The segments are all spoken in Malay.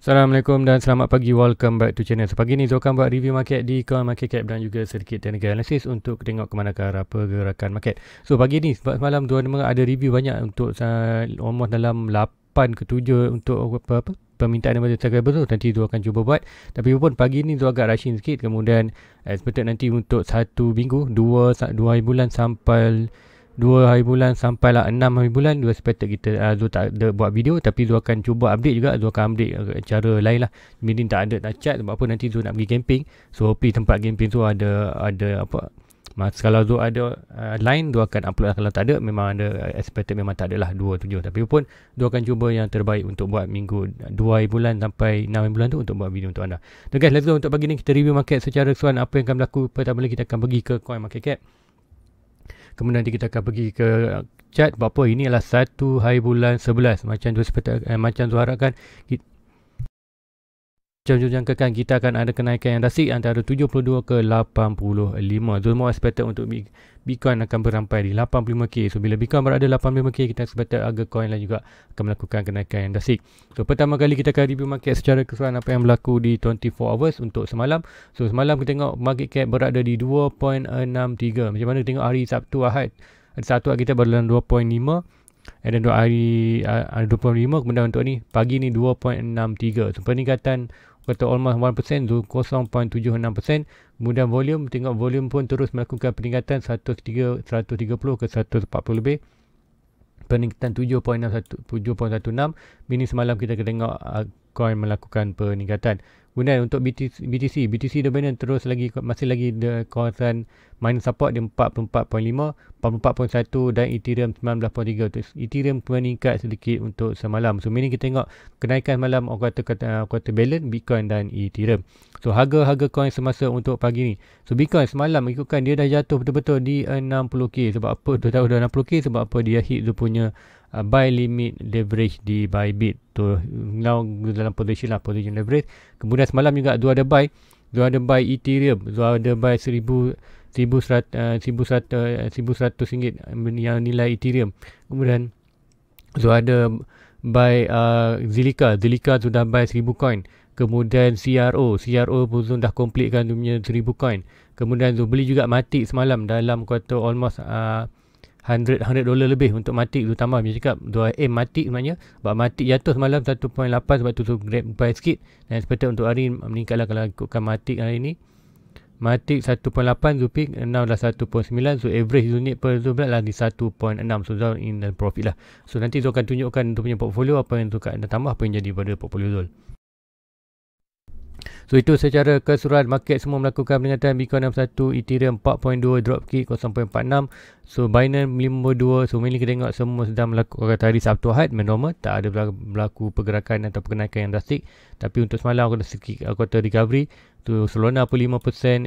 Assalamualaikum dan selamat pagi. Welcome back to channel. Sepagi ni Zulkan buat review market di Coin Market Cap dan juga sedikit technical analysis untuk tengok ke mana arah pergerakan market. So pagi ni sebab semalam tuan memang ada review banyak untuk uh, almost dalam 8 ke 7 untuk apa apa permintaan daripada subscriber tu nanti tu akan cuba buat tapi pun pagi ni tu agak rushing sikit kemudian expected nanti untuk satu minggu dua dua bulan sampai Dua hari bulan sampai lah enam hari bulan dua sepatut kita uh, Zul tak ada buat video Tapi Zul akan cuba update juga Zul akan update ah, cara lain lah Mungkin tak ada tak chat Sebab apa nanti Zul nak pergi camping So hopefully tempat camping tu ada Ada apa Mas, kalau Zul ada uh, line Zul akan upload lah. Kalau tak ada Memang ada expected Memang tak ada lah dua tujuh. Tapi pun Zul akan cuba yang terbaik Untuk buat minggu dua hari bulan Sampai enam hari bulan tu Untuk buat video untuk anda So guys let's go Untuk pagi ni kita review market Secara keseluruhan Apa yang akan berlaku Pertama kali kita akan pergi ke Coin Market Cap kemudian nanti kita akan pergi ke chat berapa ini adalah satu hari bulan 11 macam tu seperti eh, macam tu harapkan Jam jam kekan kita akan ada kenaikan yang drastik antara 72 ke 85. Zulmo expected untuk Bitcoin akan berampai di 85K. So bila Bitcoin berada 85K, kita expected agar coin lain juga akan melakukan kenaikan yang drastik. So pertama kali kita akan review market secara keseluruhan apa yang berlaku di 24 hours untuk semalam. So semalam kita tengok market cap berada di 2.63. Macam mana tengok hari Sabtu Ahad? Sabtu Ahad kita berada di 2.5. And then dua hari ah, ah, uh, 25 kemudian untuk ni pagi ni 2.63 so peningkatan kata almost 1% tu 0.76% kemudian volume tengok volume pun terus melakukan peningkatan 103, 130 ke 140 lebih peningkatan 7.61 7.16 Mini semalam kita kena tengok uh, coin melakukan peningkatan Kemudian untuk BTC, BTC, BTC dia Binance terus lagi masih lagi di kawasan main support dia 44.5, 44.1 dan Ethereum 19.3. Ethereum Ethereum meningkat sedikit untuk semalam. So mini kita tengok kenaikan malam orang kata kata kuota balance Bitcoin dan Ethereum. So harga-harga coin semasa untuk pagi ni. So Bitcoin semalam ikutkan dia dah jatuh betul-betul di 60k. Sebab apa? Tu tahu dah 60k sebab apa dia hit dia punya uh, buy limit leverage di buy Bybit tu now dalam position lah position leverage kemudian semalam juga dua ada buy dua ada buy Ethereum dua ada buy seribu seribu uh, uh, seratus seribu 1100 ringgit yang nilai Ethereum kemudian so ada buy uh, Zilika Zilliqa sudah buy seribu coin kemudian CRO CRO pun dah completekan kan dia punya 1000 coin kemudian tu beli juga Matic semalam dalam kuota almost uh, 100 100 dolar lebih untuk matik terutama tambah dia cakap 2M matik sebenarnya sebab matik jatuh semalam 1.8 sebab tu tu grab buy sikit dan seperti untuk hari ini meningkatlah kalau ikutkan matik hari ini matik 1.8 zupik now dah 1.9 so average unit per zoom lah di 1.6 so zon in dan profit lah so nanti tu akan tunjukkan tu punya portfolio apa yang tu kat anda tambah apa yang jadi pada portfolio zon So itu secara keseluruhan market semua melakukan peningkatan Bitcoin 61, Ethereum 4.2, Dropkick 0.46. So Binance 52. So mainly kita tengok semua sedang melakukan hari Sabtu Ahad normal tak ada berlaku pergerakan atau kenaikan yang drastik. Tapi untuk semalam aku dah sikit aku ada recovery. Tu Solana 5%,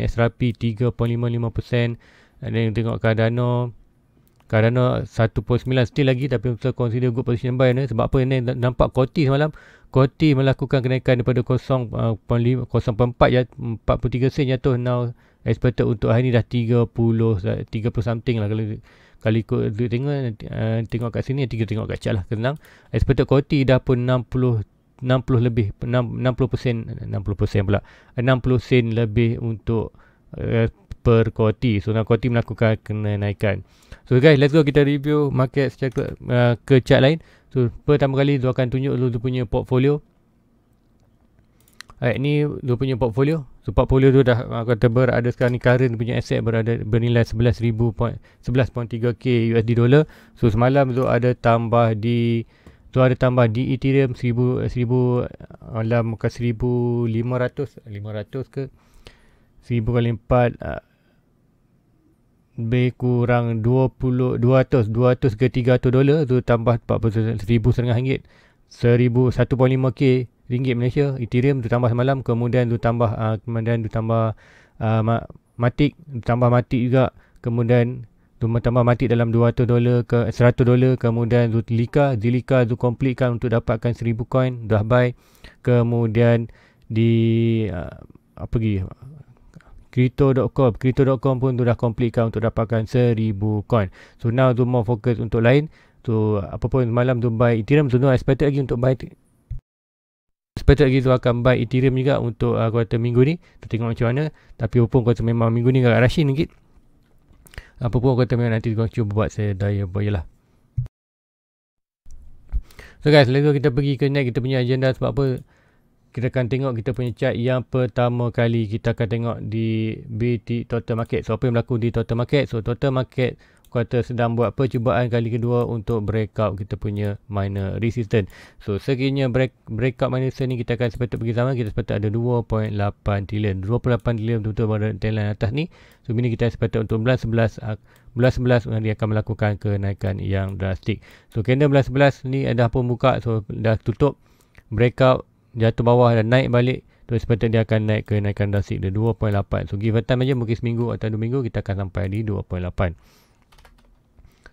SRP 3.55%. Dan tengok Cardano kerana 1.9 still lagi tapi mesti consider good position buy ni sebab apa ni nampak koti semalam koti melakukan kenaikan daripada 0.5 0.4 ya 43 sen jatuh now expected untuk hari ni dah 30 30 something lah kalau kalau ikut duit tengok uh, tengok kat sini tiga tengok kat chart lah tenang expected koti dah pun 60 60 lebih 60% 60% pula 60 sen lebih untuk uh, per quarter. So now quarter melakukan kenaikan. So guys, let's go kita review market secara uh, ke chart lain. So pertama kali dia akan tunjuk dulu punya portfolio. Alright, ni dia punya portfolio. So portfolio tu dah uh, kata berada sekarang ni current punya aset berada bernilai 11,000 11.3k USD dollar. So semalam tu ada tambah di tu ada tambah di Ethereum 1000 1000 alam ke 1500 500 ke 1000 kali 4 uh, lebih kurang 20 200 200 ke 300 dolar tu tambah 40 ribu setengah ringgit 1000 1.5k ringgit Malaysia Ethereum tu tambah semalam kemudian tu tambah uh, kemudian tu tambah uh, matik tambah matik juga kemudian tu tambah matik dalam 200 dolar ke 100 dolar kemudian tu Zilika Zilika tu komplitkan untuk dapatkan 1000 coin dah buy kemudian di uh, apa lagi crypto.com crypto.com pun tu dah completekan untuk dapatkan 1000 coin so now tu more focus untuk lain tu so, apa pun malam tu buy ethereum tu so, no expected lagi untuk buy expected lagi tu akan buy ethereum juga untuk uh, kuartal minggu ni tu tengok macam mana tapi pun kau memang minggu ni agak rushing sikit apa pun kuartal memang nanti kau cuba buat saya daya boleh lah So guys, lepas kita pergi ke next kita punya agenda sebab apa kita akan tengok kita punya chart yang pertama kali kita akan tengok di BT total market. So apa yang berlaku di total market? So total market kuartal sedang buat percubaan kali kedua untuk breakout kita punya minor resistance. So sekiranya break, breakout minor resistance ni kita akan sepatutnya pergi sama kita sepatutnya ada 2.8 trillion. 28 trillion betul-betul pada trendline atas ni. So bini kita sepatutnya untuk bulan 11 bulan 11 nanti akan melakukan kenaikan yang drastik. So candle bulan 11 ni ada pun buka so dah tutup breakout jatuh bawah dan naik balik tu sepatutnya dia akan naik kenaikan dasik. dia 2.8 so give a time aja mungkin seminggu atau dua minggu kita akan sampai di 2.8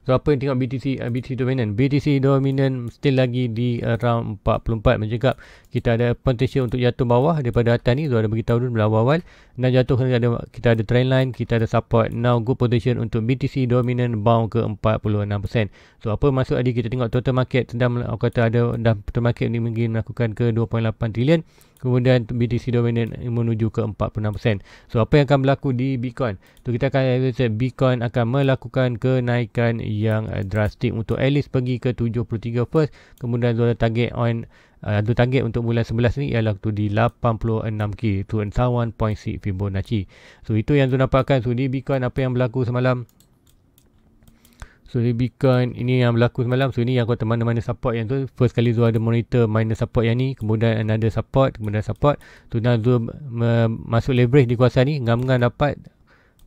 So apa yang tengok BTC uh, BTC dominan? BTC dominan still lagi di around 44 mencakap kita ada potential untuk jatuh bawah daripada atas ni. So ada beritahu dulu bila awal-awal. Nak jatuh ada, kita ada trend line, kita ada support. Now good position untuk BTC dominan bound ke 46%. So apa masuk tadi kita tengok total market sedang kata ada dah total market ni mungkin melakukan ke 2.8 trilion kemudian BTC dominan menuju ke 46%. So apa yang akan berlaku di Bitcoin? Tu so, kita akan realize Bitcoin akan melakukan kenaikan yang uh, drastik untuk at least pergi ke 73 first, kemudian zona target on uh, ada target untuk bulan 11 ni ialah tu di 86k to 1.6 Fibonacci. So itu yang tu nampakkan so di Bitcoin apa yang berlaku semalam? So dia bikin ini yang berlaku semalam. So ini yang kau teman-teman support yang tu. First kali Zul ada monitor minor support yang ni. Kemudian ada support. Kemudian support. Tu so, dah Zul masuk leverage di kuasa ni. Ngam-ngam dapat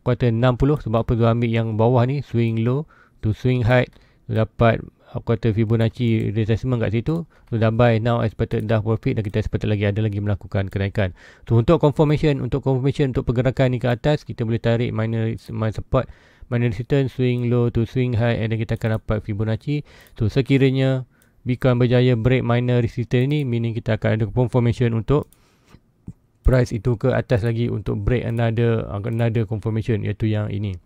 kuota 60. Sebab apa Zul ambil yang bawah ni. Swing low to swing high. Zul dapat kuota Fibonacci retracement kat situ. Zul dah buy now expected dah profit. Dan kita expected lagi ada lagi melakukan kenaikan. So untuk confirmation. Untuk confirmation untuk pergerakan ni ke atas. Kita boleh tarik minor support minor return swing low to swing high and then kita akan dapat Fibonacci. So sekiranya Bitcoin berjaya break minor resistance ini meaning kita akan ada confirmation untuk price itu ke atas lagi untuk break another another confirmation iaitu yang ini.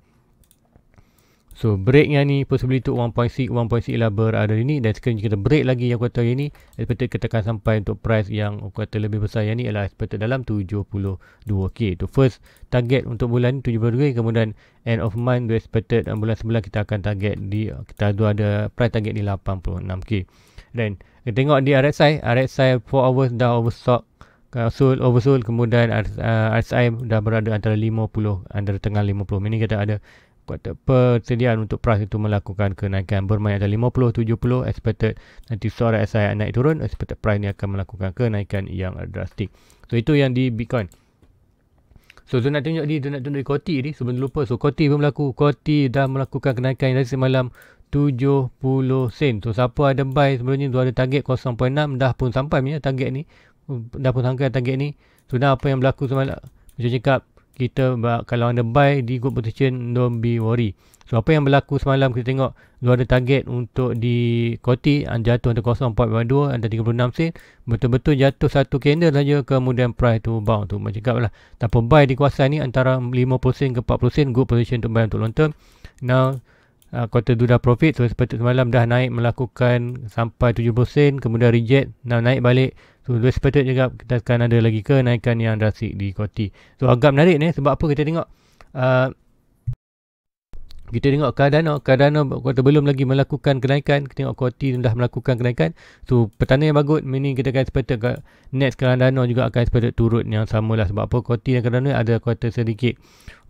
So break yang ni possibility untuk 1.6 1.6 ialah berada di ni dan sekiranya kita break lagi yang kuota yang ni expected kita akan sampai untuk price yang kuota lebih besar yang ni ialah expected dalam 72k. Itu first target untuk bulan ni 72k kemudian end of month we expected bulan sebelah kita akan target di kita ada price target di 86k. Then kita tengok di RSI, RSI 4 hours dah oversold, uh, Kasul, oversold kemudian RSI uh, dah berada antara 50 antara tengah 50 ini kita ada kata persediaan untuk price itu melakukan kenaikan bermain ada 50 70 expected nanti suara SI naik turun expected price ni akan melakukan kenaikan yang drastik so itu yang di bitcoin So, saya nak tunjuk ni, saya nak tunjuk koti ni. So, lupa. So, koti pun berlaku. Koti dah melakukan kenaikan dari semalam 70 sen. So, siapa ada buy sebelumnya, dua ada target 0.6. Dah pun sampai ni, target ni. Dah pun sampai target ni. So, dah apa yang berlaku semalam. Macam cakap, kita kalau anda buy di good position don't be worry so apa yang berlaku semalam kita tengok dua ada target untuk di koti jatuh untuk 0.42 anda 36 sen betul-betul jatuh satu candle saja kemudian price tu bound tu macam cakap lah tak buy di kuasa ni antara 50 sen ke 40 sen good position untuk buy untuk long term now Uh, quarter tu dah profit so, seperti semalam dah naik melakukan sampai 70 sen kemudian reject now naik balik So lebih sepatut juga kita akan ada lagi kenaikan yang drastik di koti. So agak menarik ni sebab apa kita tengok. Uh, kita tengok Cardano, Cardano kata belum lagi melakukan kenaikan, kita tengok Koti sudah melakukan kenaikan. So petanda yang bagus, meaning kita akan expect ke next Cardano juga akan expect turun yang samalah sebab apa Koti dan Cardano ada kuota sedikit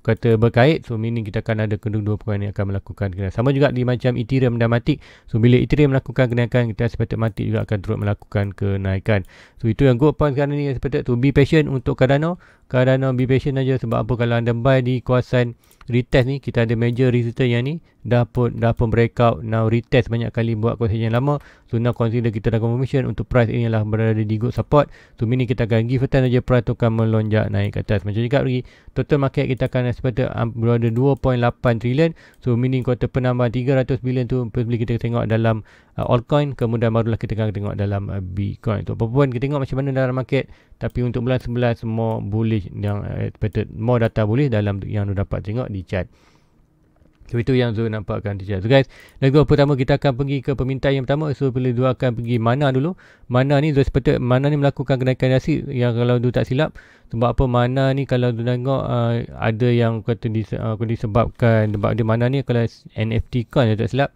kata berkait so meaning kita akan ada kedua-dua perkara yang akan melakukan kena. sama juga di macam Ethereum dan Matic so bila Ethereum melakukan kenaikan kita sepatutnya Matic juga akan turut melakukan kenaikan so itu yang good point sekarang ni sepatutnya to be patient untuk Cardano Cardano be patient aja sebab apa kalau anda buy di kawasan retest ni kita ada major resistance yang ni dah pun dah pun breakout now retest banyak kali buat kawasan yang lama so now consider kita dah confirmation untuk price ini lah berada di good support so mini kita akan give a turn aja price tu akan melonjak naik ke atas macam cakap lagi total market kita akan kepada um, berada 2.8 trilion so meaning kuota penambahan 300 bilion tu boleh kita tengok dalam uh, altcoin kemudian barulah kita akan tengok dalam uh, bitcoin so pun kita tengok macam mana dalam market tapi untuk bulan 11 more bullish yang uh, expected more data bullish dalam yang anda dapat tengok di chart So, itu yang Zul nampakkan teacher. So, guys, lagu pertama kita akan pergi ke permintaan yang pertama. So, boleh Zul akan pergi mana dulu. Mana ni, Zul seperti mana ni melakukan kenaikan nasi yang kalau Zul tak silap. Sebab apa, mana ni kalau Zul tengok uh, ada yang kata dis, uh, disebabkan. Sebab dia mana ni kalau NFT kan, Zul tak silap.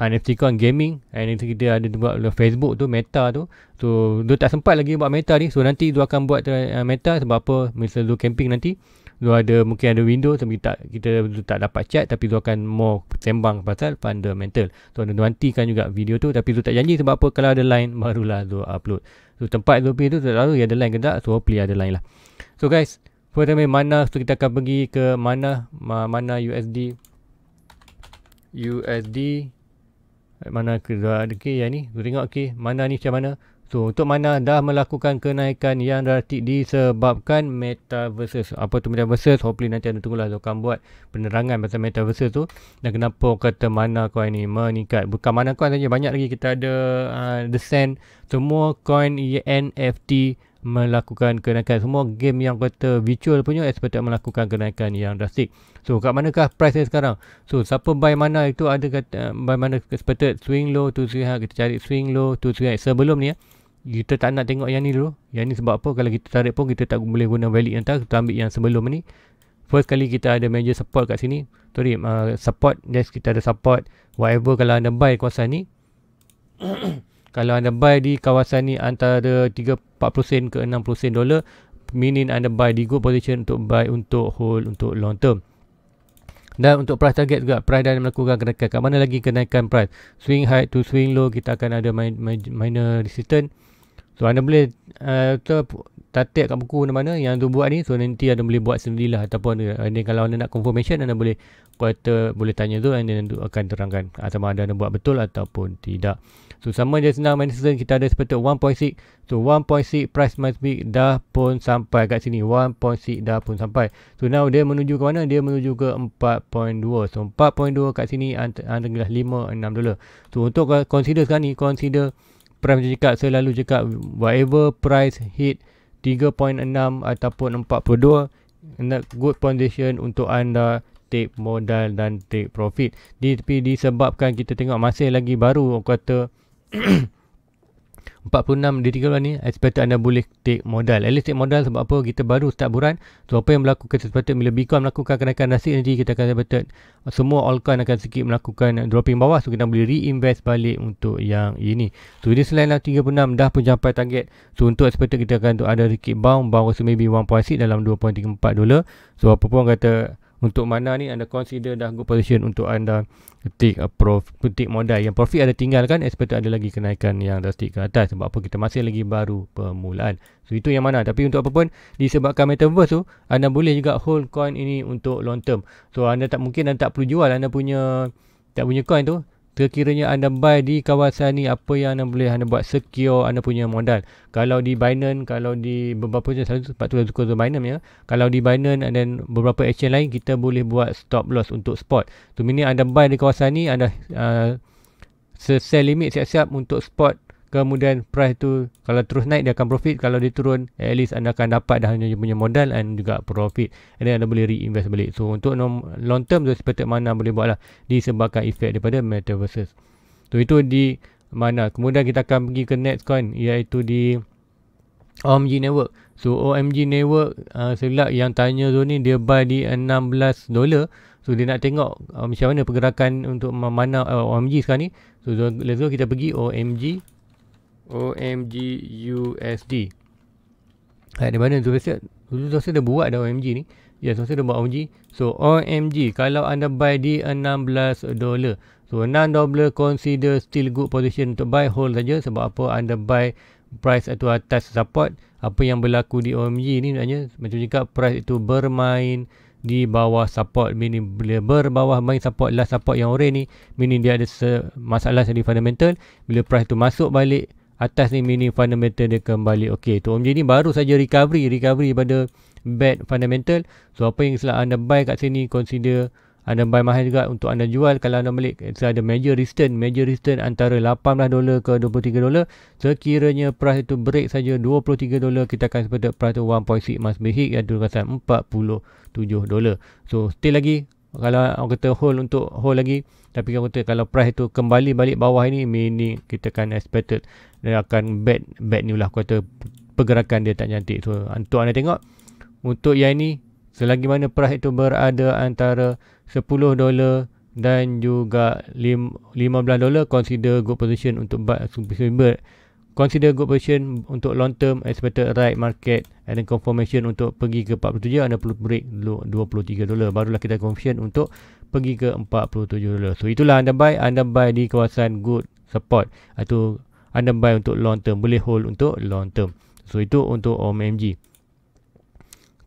NFT kan, gaming. NFT kita ada buat Facebook tu, Meta tu. So, Zul tak sempat lagi buat Meta ni. So, nanti Zul akan buat uh, Meta sebab apa, misalnya Zul camping nanti lu ada mungkin ada window tapi tak kita tak dapat chat tapi lu akan more sembang pasal fundamental. Tu so, nantikan juga video tu tapi tu tak janji sebab apa kalau ada line barulah lu upload. So tempat lu pergi tu tak tahu ya ada line ke tak. So hopefully ada line lah. So guys, for the mana tu so kita akan pergi ke mana mana USD USD mana ke ada ke yang ni? tu tengok okay mana ni macam mana? So untuk mana dah melakukan kenaikan yang relatif disebabkan metaverse. Apa tu metaverse? Hopefully nanti anda tunggulah dia akan buat penerangan pasal metaverse tu dan kenapa kata mana coin ni meningkat. Bukan mana coin saja banyak lagi kita ada uh, sand, semua coin NFT melakukan kenaikan semua game yang kata virtual punya expected melakukan kenaikan yang drastik. So kat manakah price dia sekarang? So siapa buy mana itu ada kata buy mana expected swing low to swing high kita cari swing low to swing high sebelum ni ya kita tak nak tengok yang ni dulu yang ni sebab apa kalau kita tarik pun kita tak boleh guna balik yang tak kita ambil yang sebelum ni first kali kita ada major support kat sini sorry uh, support yes kita ada support whatever kalau anda buy kawasan ni kalau anda buy di kawasan ni antara 3 ke 60 dollar, meaning anda buy di good position untuk buy untuk hold untuk long term dan untuk price target juga price dan melakukan kenaikan kat mana lagi kenaikan price swing high to swing low kita akan ada minor resistance So anda boleh eh, uh, tatik kat buku mana-mana yang tu buat ni so nanti anda boleh buat sendirilah ataupun eh, anda, kalau anda nak confirmation anda boleh kuota eh, boleh tanya tu dan dia akan terangkan sama ada anda buat betul ataupun tidak so sama je senang main season kita ada seperti 1.6 so 1.6 price must be dah pun sampai kat sini 1.6 dah pun sampai so now dia menuju ke mana dia menuju ke 4.2 so 4.2 kat sini anda tinggal 5 6 dolar so untuk consider sekarang ni consider Prime macam cakap selalu cakap whatever price hit 3.6 ataupun 42 and good position untuk anda take modal dan take profit. Di, tapi disebabkan kita tengok masih lagi baru orang kata 46 di 30 ni expected anda boleh take modal. At least take modal sebab apa? Kita baru start buran. So apa yang berlaku kita sepatutnya bila Bitcoin melakukan kenaikan drastik nanti kita akan sepatut semua altcoin akan sikit melakukan dropping bawah. So kita boleh reinvest balik untuk yang ini. So ini selain 36 lah dah pun capai target. So untuk expected kita akan ada sikit bound. Bound rasa maybe 1.6 dalam 2.34 dolar. So apa pun kata untuk mana ni anda consider dah good position untuk anda ketik prof ketik modal yang profit ada tinggal kan expected ada lagi kenaikan yang drastik ke atas sebab apa kita masih lagi baru permulaan so itu yang mana tapi untuk apa pun disebabkan metaverse tu anda boleh juga hold coin ini untuk long term so anda tak mungkin anda tak perlu jual anda punya tak punya coin tu terkiranya anda buy di kawasan ni apa yang anda boleh anda buat secure anda punya modal kalau di Binance kalau di beberapa je satu sebab tu suka tu Binance ya kalau di Binance dan beberapa exchange lain kita boleh buat stop loss untuk spot so ini anda buy di kawasan ni anda uh, sell limit siap-siap untuk spot kemudian price tu kalau terus naik dia akan profit kalau dia turun at least anda akan dapat dah hanya punya modal dan juga profit and then anda boleh reinvest balik so untuk long term tu seperti mana boleh buat lah disebabkan efek daripada metaverse so itu di mana kemudian kita akan pergi ke next coin iaitu di OMG Network so OMG Network uh, selak yang tanya tu ni dia buy di 16 dolar So dia nak tengok uh, macam mana pergerakan untuk mana uh, OMG sekarang ni. So let's go kita pergi OMG OMG USD. Ha, eh, di mana tu biasa? Dulu tu dah buat dah OMG ni. Ya, yes, saya dah buat OMG. So, OMG. Kalau anda buy di $16. So, $6 consider still good position untuk buy. Hold saja sebab apa anda buy price itu atas support. Apa yang berlaku di OMG ni maknanya. Macam jika price itu bermain di bawah support mini bila berbawah main support last support yang orange ni mini dia ada masalah dari fundamental bila price tu masuk balik atas ni mini fundamental dia kembali okey tu om ni baru saja recovery recovery pada bad fundamental so apa yang setelah anda buy kat sini consider anda buy mahal juga untuk anda jual kalau anda balik so ada major resistance major resistance antara 18 dolar ke 23 dolar sekiranya price itu break saja 23 dolar kita akan sepatut price itu 1.6 mas basic iaitu kawasan 47 dolar so still lagi kalau orang kata hold untuk hold lagi tapi kalau kata kalau price itu kembali balik bawah ini mini kita akan expected dia akan bad bad ni lah aku kata pergerakan dia tak cantik so untuk anda tengok untuk yang ini selagi mana price itu berada antara 10 dolar dan juga 15 dolar consider good position untuk buy Consider good position untuk long term expected right market and then confirmation untuk pergi ke 47 anda perlu break dulu 23 dolar barulah kita confirm untuk pergi ke 47 dolar. So itulah anda buy anda buy di kawasan good support atau anda buy untuk long term boleh hold untuk long term. So itu untuk OMMG.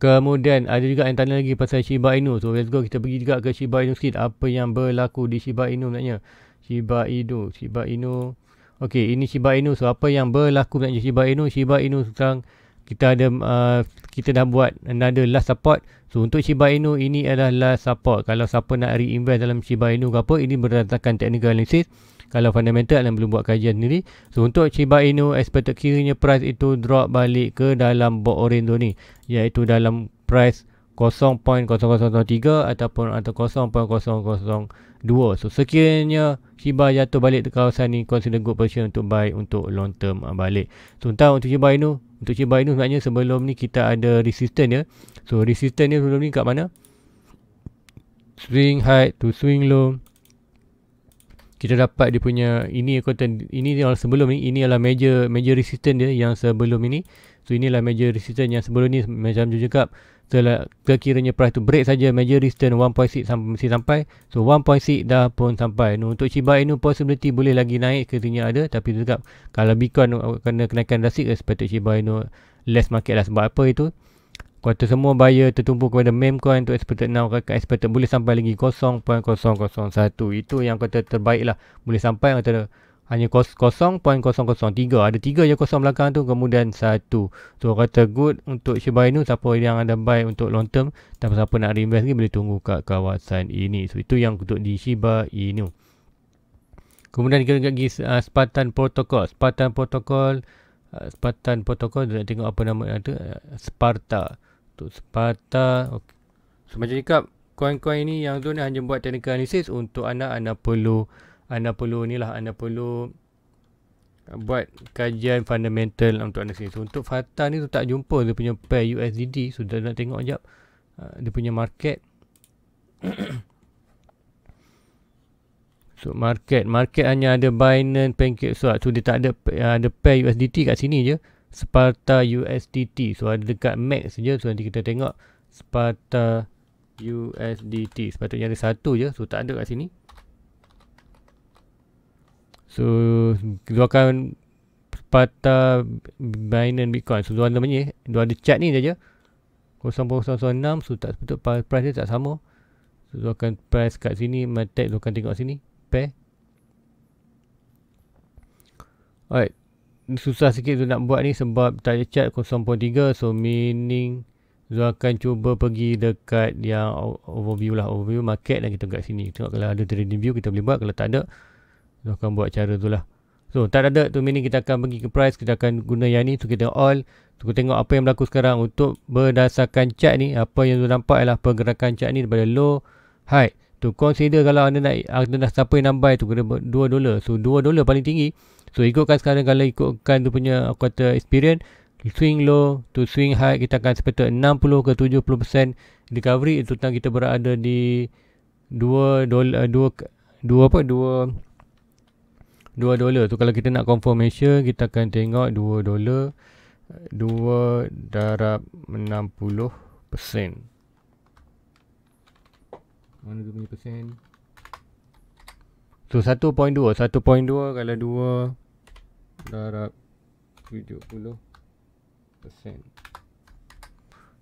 Kemudian ada juga yang tanya lagi pasal Shiba Inu. So let's go kita pergi juga ke Shiba Inu sikit apa yang berlaku di Shiba Inu sebenarnya. Shiba Inu, Shiba Inu. Shiba Inu. Okey, ini Shiba Inu. So apa yang berlaku dengan Shiba Inu? Shiba Inu sekarang kita ada uh, kita dah buat another last support. So untuk Shiba Inu ini adalah last support. Kalau siapa nak reinvest dalam Shiba Inu ke apa, ini berdasarkan technical analysis. Kalau fundamental dan belum buat kajian sendiri. So untuk Shiba Inu, expected kiranya price itu drop balik ke dalam box orange tu ni. Iaitu dalam price 0.0003 ataupun atau 0.002. So sekiranya Shiba jatuh balik ke kawasan ni consider good position untuk buy untuk long term uh, balik. So tahu untuk Shiba Inu, untuk Shiba Inu sebenarnya sebelum ni kita ada resistance ya. So resistance ni sebelum ni kat mana? Swing high to swing low. Kita dapat dia punya ini kota ini yang sebelum ni ini adalah major major resistance dia yang sebelum ini. So inilah major resistance yang sebelum ni macam tu cakap Setelah terkiranya price tu break saja major resistance 1.6 sampai mesti sampai. So 1.6 dah pun sampai. Nah, untuk Shiba Inu possibility boleh lagi naik katanya ada tapi juga kalau Bitcoin kena kenaikan drastik eh, seperti Shiba Inu less market lah sebab apa itu? Kuota semua buyer tertumpu kepada meme coin untuk expected eh, now kakak expected eh, boleh sampai lagi 0.001. Itu yang kata terbaik lah. Boleh sampai kata hanya 0.003 ada 3 je kosong belakang tu kemudian 1 so kata good untuk Shiba Inu siapa yang ada buy untuk long term tapi siapa nak reinvest ni boleh tunggu kat kawasan ini so itu yang untuk di Shiba Inu kemudian kita lagi uh, ah, sepatan protokol sepatan protokol uh, sepatan protokol nak tengok apa nama ada uh, Sparta untuk Sparta okay. so macam cakap koin-koin ini yang tu ni hanya buat teknik analysis untuk anak anak perlu anda perlu ni lah anda perlu buat kajian fundamental untuk anda sini. so, untuk Fata ni tu tak jumpa dia punya pair USDD sudah so, nak tengok jap uh, dia punya market so market market hanya ada Binance Pancake Swap so, dia tak ada uh, ada pair USDT kat sini je Sparta USDT so ada dekat max je so nanti kita tengok Sparta USDT sepatutnya ada satu je so tak ada kat sini So keluarkan Pata Binance Bitcoin So dua namanya Dua ada chat ni saja 0.006 So tak betul price dia tak sama So dua akan price kat sini Matek dua akan tengok sini Pair Alright ni susah sikit tu nak buat ni sebab tak ada chat. 0.3 so meaning Zul akan cuba pergi dekat yang overview lah overview market dan lah kita kat sini tengok kalau ada trading view kita boleh buat kalau tak ada kita akan buat cara tu lah so tak ada tu meaning kita akan pergi ke price kita akan guna yang ni tu kita all tu kita tengok apa yang berlaku sekarang untuk berdasarkan chart ni apa yang tu nampak ialah pergerakan chart ni daripada low high tu consider kalau anda nak anda dah sampai nambai tu kena 2 dolar so 2 dolar paling tinggi so ikutkan sekarang kalau ikutkan tu punya aku kata experience swing low to swing high kita akan sepatut 60 ke 70% recovery itu tentang kita berada di 2 dolar 2 2 apa 2 dolar tu kalau kita nak confirmation kita akan tengok 2 dolar 2 darab 60 persen mana tu punya persen so 1.2 1.2 kalau 2 darab 70 persen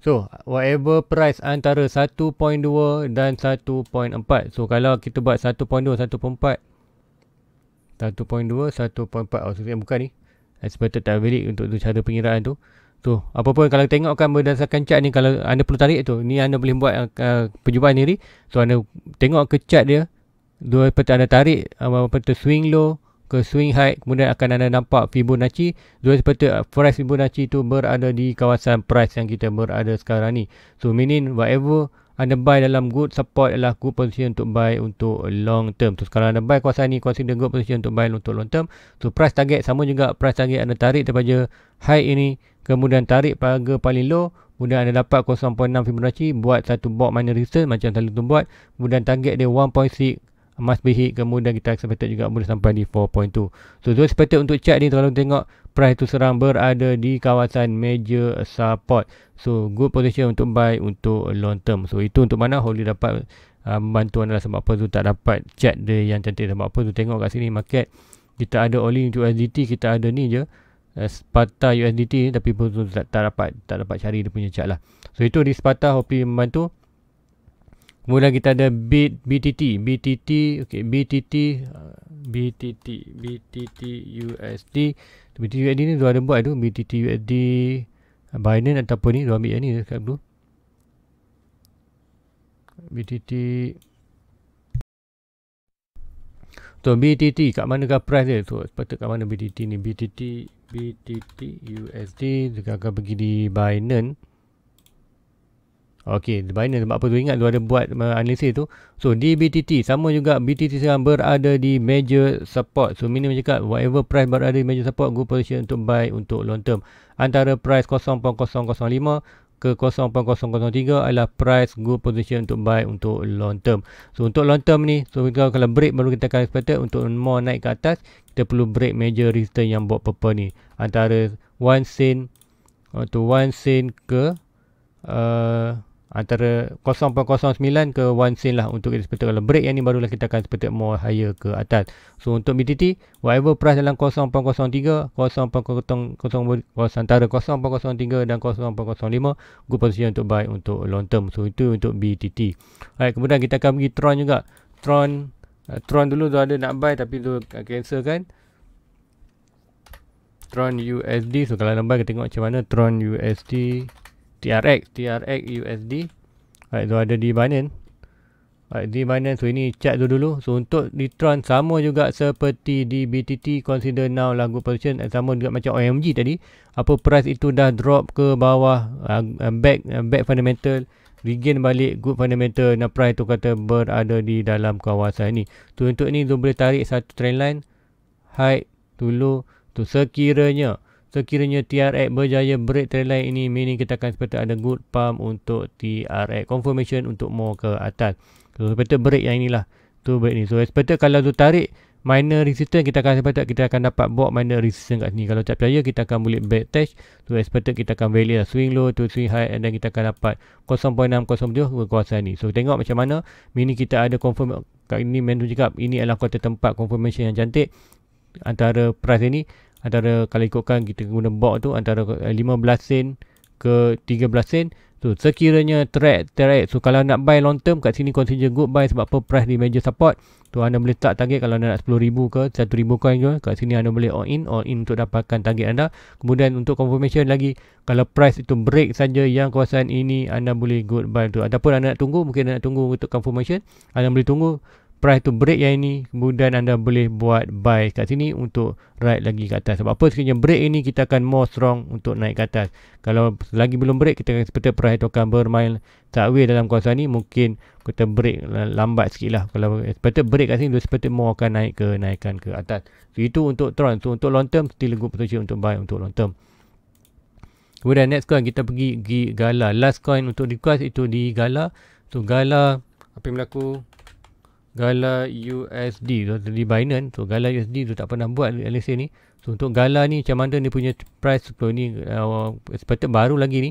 So whatever price antara 1.2 dan 1.4. So kalau kita buat 1.2 1.4 1.2 1.4 bukan ni expected tak valid untuk tu, cara pengiraan tu tu apa pun kalau tengokkan berdasarkan chart ni kalau anda perlu tarik tu ni anda boleh buat uh, perjumpaan diri so anda tengok ke chart dia dua peti anda tarik apa-apa uh, swing low ke swing high kemudian akan anda nampak Fibonacci dua seperti price Fibonacci tu berada di kawasan price yang kita berada sekarang ni so meaning whatever anda buy dalam good support adalah good position untuk buy untuk long term. So, kalau anda buy kawasan ini, consider good position untuk buy untuk long term. So, price target sama juga price target anda tarik daripada high ini. Kemudian tarik harga paling low. Kemudian anda dapat 0.6 Fibonacci. Buat satu box minor return macam selalu tu buat. Kemudian target dia 1.6 must Kemudian kita expected juga boleh sampai di 4.2. So, those expected untuk chart ni kalau tengok price tu seram berada di kawasan major support. So good position untuk buy untuk long term. So itu untuk mana Holy dapat uh, membantu uh, anda lah sebab apa tu tak dapat chat dia yang cantik sebab apa tu tengok kat sini market kita ada only untuk USDT kita ada ni je eh, Sparta USDT tapi pun tak, tak dapat tak dapat cari dia punya chart lah. So itu di Sparta hopefully membantu. Kemudian kita ada bit BTT, BTT, okay, BTT, BTT, BTT USD. BTT USD ni dua ada buat tu, BTT USD Binance ataupun ni dua ambil yang ni dekat dulu. BTT So BTT kat mana manakah price dia tu sepatut kat mana BTT ni BTT BTT USD juga akan pergi di Binance Okey, Binance sebab apa tu ingat tu ada buat uh, analisis tu. So DBTT sama juga BTT sekarang berada di major support. So minimum cakap whatever price berada di major support good position untuk buy untuk long term. Antara price 0.005 ke 0.003 adalah price good position untuk buy untuk long term. So untuk long term ni, so kita kalau break baru kita akan expected untuk more naik ke atas, kita perlu break major resistance yang buat purple ni. Antara 1 sen atau 1 sen ke uh, antara 0.09 ke 1 sen lah untuk kita sebutkan kalau break yang ni barulah kita akan sebutkan more higher ke atas so untuk BTT whatever price dalam 0.03 0.00 antara 0.03 dan 0.05 good position untuk buy untuk long term so itu untuk BTT alright kemudian kita akan pergi Tron juga Tron uh, Tron dulu tu ada nak buy tapi tu cancel kan Tron USD so kalau nak buy kita tengok macam mana Tron USD TRX TRX USD Alright tu ada di Binance Alright di Binance So ini chat tu dulu So untuk di Tron Sama juga seperti di BTT Consider now lagu position eh, Sama juga macam OMG tadi Apa price itu dah drop ke bawah uh, Back uh, back fundamental Regain balik good fundamental Dan price tu kata berada di dalam kawasan ni So untuk ni tu boleh tarik satu trend line High dulu tu sekiranya Sekiranya TRX berjaya break trendline ini, mini kita akan seperti ada good pump untuk TRX confirmation untuk more ke atas. So, seperti break yang inilah. Tu break ni. So, seperti kalau tu tarik minor resistance, kita akan seperti kita akan dapat buat minor resistance kat sini. Kalau tak percaya, kita akan boleh back test. So, seperti kita akan value lah. Swing low to swing high and then kita akan dapat 0.607 kekuasaan ni. So, tengok macam mana. mini kita ada confirm. Kat ini menu cakap, ini adalah kuota tempat confirmation yang cantik antara price ini antara kalau ikutkan kita guna box tu antara 15 sen ke 13 sen tu so, sekiranya track track so kalau nak buy long term kat sini consider good buy sebab apa price di major support tu anda boleh tak target kalau anda nak 10000 ke 1000 coin ke kat sini anda boleh all in all in untuk dapatkan target anda kemudian untuk confirmation lagi kalau price itu break saja yang kawasan ini anda boleh good buy tu ataupun anda nak tunggu mungkin anda nak tunggu untuk confirmation anda boleh tunggu price tu break yang ini kemudian anda boleh buat buy kat sini untuk ride lagi ke atas sebab apa sekiranya break ini kita akan more strong untuk naik ke atas kalau lagi belum break kita akan seperti price tu akan bermain sideways dalam kuasa ni mungkin kita break lambat sikit lah kalau seperti break kat sini dia seperti more akan naik ke naikkan ke atas so itu untuk tron so untuk long term still good potential untuk buy untuk long term kemudian next coin kita pergi di gala last coin untuk request itu di gala so gala apa yang berlaku Gala USD tu di Binance tu Gala USD tu tak pernah buat LSA ni so untuk Gala ni macam mana dia punya price tu ni uh, expected baru lagi ni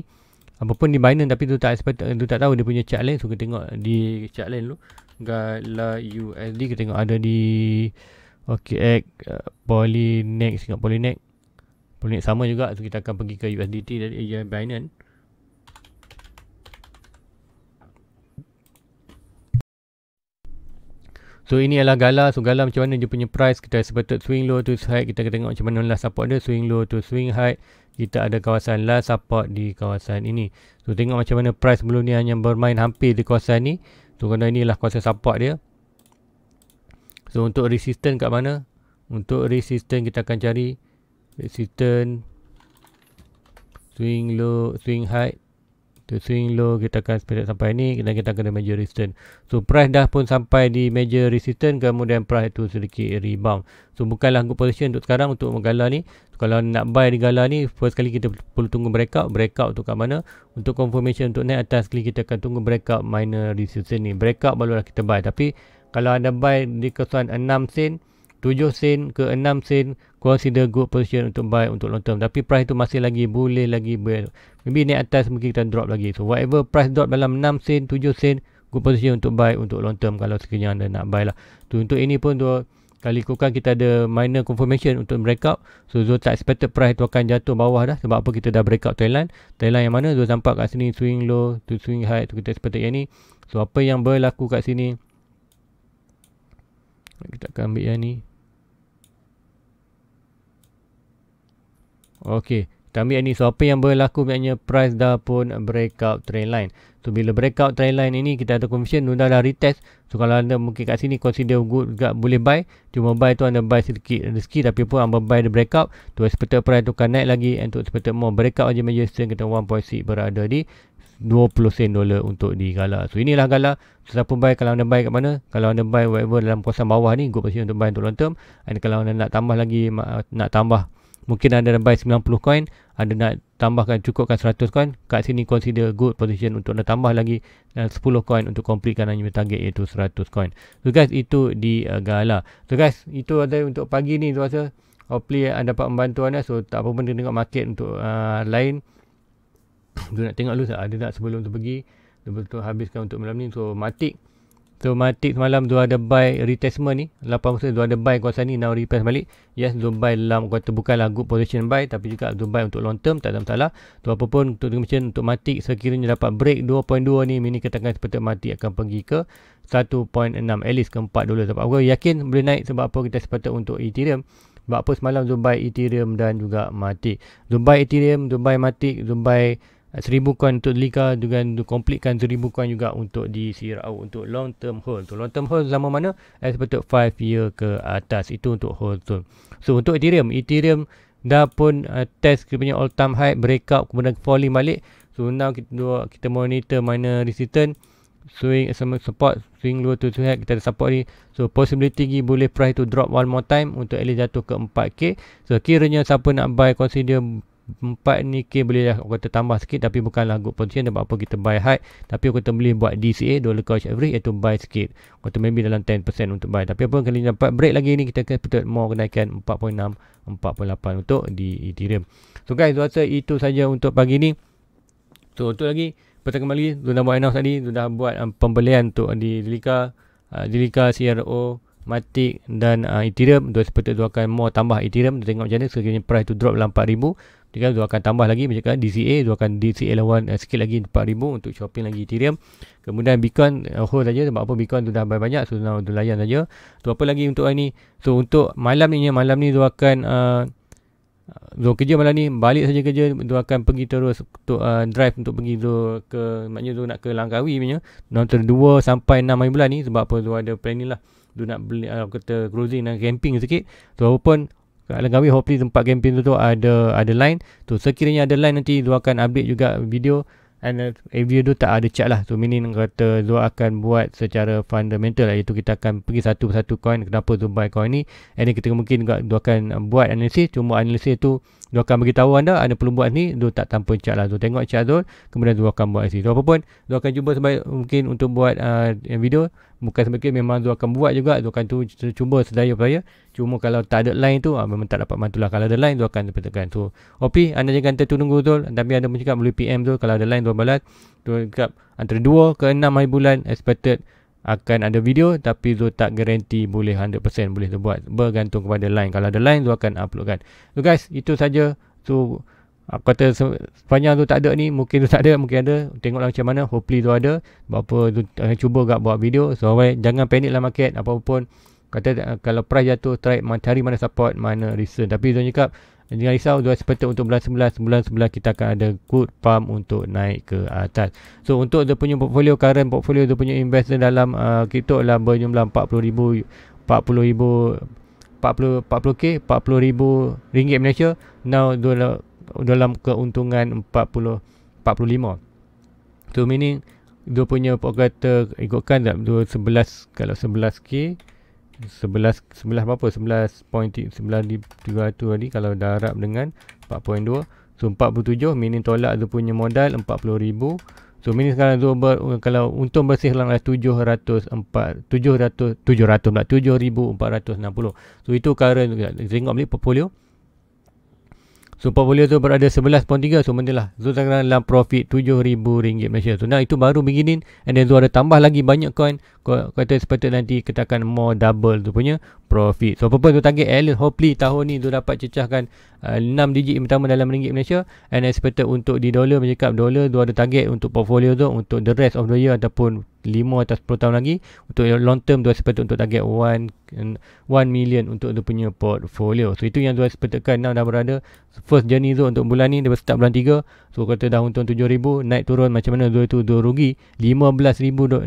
apapun di Binance tapi tu tak expected tu tak tahu dia punya chart line so kita tengok di chart line dulu Gala USD kita tengok ada di OKX uh, Polynex tengok Polynex Polynex sama juga so kita akan pergi ke USDT dari uh, Binance So ini adalah gala. So gala macam mana dia punya price. Kita expected swing low to high. Kita tengok macam mana last support dia. Swing low to swing high. Kita ada kawasan last support di kawasan ini. So tengok macam mana price sebelum ni hanya bermain hampir di kawasan ni. So kena inilah kawasan support dia. So untuk resistance kat mana? Untuk resistance kita akan cari. Resistance. Swing low, swing high to swing low kita akan spread sampai ni dan kita akan ada major resistance so price dah pun sampai di major resistance kemudian price tu sedikit rebound so bukanlah good position untuk sekarang untuk menggala ni so, kalau nak buy di gala ni first kali kita perlu tunggu breakout breakout tu kat mana untuk confirmation untuk naik atas kali kita akan tunggu breakout minor resistance ni breakout baru lah kita buy tapi kalau anda buy di kesan 6 sen 7 sen ke 6 sen consider good position untuk buy untuk long term tapi price tu masih lagi boleh lagi ber, maybe naik atas mungkin kita drop lagi so whatever price drop dalam 6 sen 7 sen good position untuk buy untuk long term kalau sekiranya anda nak buy lah So untuk ini pun tu kali ikutkan kita ada minor confirmation untuk breakout so zone tak expected price tu akan jatuh bawah dah sebab apa kita dah breakout trendline trendline yang mana zone sampai kat sini swing low tu swing high tu kita expected yang ni so apa yang berlaku kat sini kita akan ambil yang ni Okey. Tapi ini so apa yang berlaku maknanya price dah pun breakout trend line. So bila breakout trend line ini kita ada confirmation sudah dah retest. So kalau anda mungkin kat sini consider good juga boleh buy. Cuma buy tu anda buy sedikit rezeki tapi pun anda buy the breakout. Tu expected price tu akan naik lagi and untuk expected more breakout aja major stream kita 1.6 berada di 20 sen dolar untuk di gala. So inilah gala. So, siapa buy kalau anda buy kat mana? Kalau anda buy whatever dalam kawasan bawah ni good position untuk buy untuk long term. And kalau anda nak tambah lagi nak tambah mungkin anda nak buy 90 coin anda nak tambahkan cukupkan 100 coin kat sini consider good position untuk anda tambah lagi 10 eh, coin untuk completekan anda target iaitu 100 coin so guys itu di uh, gala so guys itu ada untuk pagi ni tu rasa hopefully anda dapat membantu anda so tak apa benda tengok market untuk uh, lain tu nak tengok dulu tak ada nak sebelum tu pergi betul-betul habiskan untuk malam ni so matik So Matic semalam dua ada buy retestment ni 8% dua ada buy kuasa ni now repress balik Yes dua buy dalam kuota bukanlah good position buy Tapi juga dua buy untuk long term tak ada masalah Tu apa pun untuk tengah untuk matik Sekiranya dapat break 2.2 ni Mini katakan seperti matik akan pergi ke 1.6 at least ke 4 dolar Sebab aku yakin boleh naik sebab apa kita seperti untuk Ethereum Sebab apa semalam buy Ethereum dan juga matik. Dua buy Ethereum, dua buy matik, dua buy seribu coin untuk Lika juga untuk completekan seribu coin juga untuk di CRO untuk long term hold. Untuk long term hold zaman mana? Eh, sepatut 5 year ke atas. Itu untuk hold term. So, untuk Ethereum. Ethereum dah pun uh, test dia punya all time high, breakout kemudian falling balik. So, now kita, dua kita monitor mana resistance. Swing eh, support swing low to swing high kita ada support ni so possibility tinggi boleh price to drop one more time untuk at least jatuh ke 4k so kiranya siapa nak buy consider Empat ni K boleh lah kata tambah sikit tapi bukanlah good position sebab apa kita buy high tapi kita boleh buat DCA dollar cost average iaitu buy sikit kata maybe dalam 10% untuk buy tapi apa kali ni dapat break lagi ni kita akan put more kenaikan 4.6 4.8 untuk di Ethereum so guys rasa itu saja untuk pagi ni so untuk lagi petang kembali sudah buat announce tadi sudah buat um, pembelian untuk di Delica uh, Delica CRO Matic dan uh, Ethereum dua seperti dua akan more tambah Ethereum tengok macam mana sekiranya price tu drop dalam 4000 dia kan akan tambah lagi menjadikan DCA dia akan DCA lawan uh, sikit lagi 4000 untuk shopping lagi Ethereum kemudian Bitcoin uh, hold saja sebab apa Bitcoin tu dah banyak so now layan saja tu apa lagi untuk hari ni so untuk malam ni malam ni dia akan uh, eh, dia kerja malam ni balik saja kerja dia akan pergi terus untuk uh, drive untuk pergi dia ke maknanya dia nak ke Langkawi punya nonton 2 sampai 6 hari bulan ni sebab apa dia ada planning lah dia nak beli uh, kata cruising dan camping sikit so apa pun Langkawi hopefully tempat camping tu, tu ada ada line tu sekiranya ada line nanti Zul akan update juga video and uh, eh, video tu tak ada chat lah so meaning kata Zul akan buat secara fundamental lah. iaitu kita akan pergi satu persatu coin kenapa tu buy coin ni and then kita mungkin juga Zul akan buat analisis cuma analisis tu Zul akan beritahu anda anda perlu buat ni Zul tak tanpa chat lah Zul tengok chat tu kemudian Zul akan buat analisis so apapun Zul akan cuba sebaik mungkin untuk buat uh, video bukan sebagai memang tu akan buat juga tu akan tu cuba sedaya upaya cuma kalau tak ada line tu ah, memang tak dapat bantulah kalau ada line tu akan tekan tu OP anda jangan tertunggu tu tapi anda pun cakap boleh PM tu kalau ada line tu balas tu cakap antara 2 ke 6 hari bulan expected akan ada video tapi tu tak garanti boleh 100% boleh tu buat bergantung kepada line kalau ada line tu akan uploadkan. kan so guys itu saja tu so, Aku ah, kata sepanjang tu tak ada ni Mungkin tu tak ada Mungkin ada Tengoklah macam mana Hopefully tu ada Berapa tu uh, Cuba agak buat video So alright Jangan panik lah market Apa pun Kata ah, kalau price jatuh Try cari mana support Mana recent Tapi tu cakap Jangan risau Dua sepatut untuk bulan 11 Bulan sebelah kita akan ada Good pump untuk naik ke atas So untuk dia punya portfolio Current portfolio Dia punya invest dalam uh, Crypto lah Berjumlah 40 ribu 40 ribu 40, 40k 40 ribu Ringgit Malaysia Now dua dalam keuntungan 40 45. So meaning dia punya apa kata ikutkan tak 11 kalau 11k 11 11 apa 11.9300 tadi kalau darab dengan 4.2 so 47 meaning tolak dia punya modal 40000 So mini sekarang tu ber, kalau untung bersih lang lah 704 700 700 lah 7460. So itu current tengok ni portfolio. So portfolio tu berada 11.3 So benda lah Zul Tangerang dalam profit RM7,000 Malaysia So nah, itu baru beginning And then Zul ada tambah lagi banyak coin Kau kata sepatut nanti kita akan more double tu punya profit So apa-apa tu target at least Hopefully tahun ni tu dapat cecahkan uh, 6 digit yang pertama dalam ringgit Malaysia And expected untuk di dollar Macam dollar tu ada target untuk portfolio tu Untuk the rest of the year Ataupun 5 atau 10 tahun lagi untuk long term dua sepatut untuk target 1 1 million untuk dia punya portfolio so itu yang dua sepatutkan now dah berada first journey tu untuk bulan ni dia start bulan So kata dah untung 7000 naik turun macam mana dua itu dua rugi 15000 15000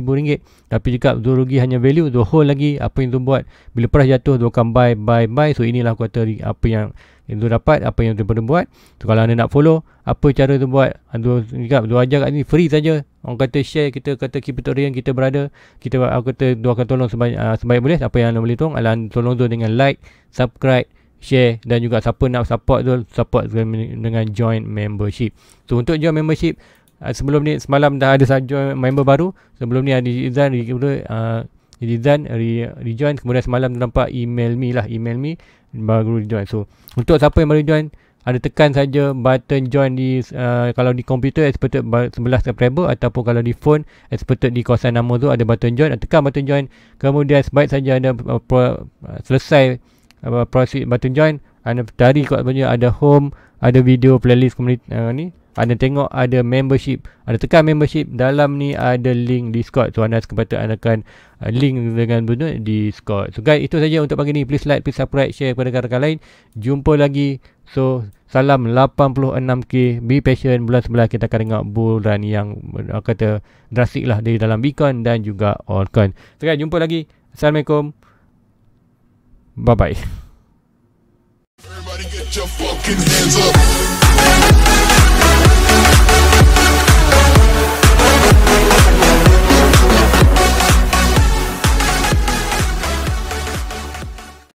ringgit tapi juga dua rugi hanya value dua hold lagi apa yang tu buat bila price jatuh tu akan buy buy buy so inilah kata apa yang yang dapat apa yang tu perlu buat so, kalau anda nak follow apa cara tu buat tu juga tu ajar kat ni free saja orang kata share kita kata kipetorian kita berada kita kata dua akan tolong sebanyak, uh, ah, sebaik boleh apa yang anda boleh tolong adalah tolong tu dengan like subscribe share dan juga siapa nak support tu support dengan joint membership. So untuk join membership uh, sebelum ni semalam dah ada join member baru. Sebelum ni ada Izan kemudian uh, Izan rejoin kemudian semalam nampak email me lah email me baru join. So untuk siapa yang baru join ada tekan saja button join di uh, kalau di komputer expected sebelah subscriber ataupun kalau di phone expected di kawasan nama tu ada button join tekan button join kemudian sebaik saja ada uh, pro, uh, selesai uh, proceed button join anda tadi kot punya ada home ada video playlist community uh, ni anda tengok ada membership anda tekan membership dalam ni ada link discord so anda sepatutnya anda akan uh, link dengan benar discord so guys itu saja untuk pagi ni please like please subscribe share kepada rakan-rakan lain jumpa lagi so salam 86k be patient bulan sebelah kita akan dengar bulan yang uh, kata drastik lah dari dalam beacon dan juga allcon so guys jumpa lagi assalamualaikum Bye bye.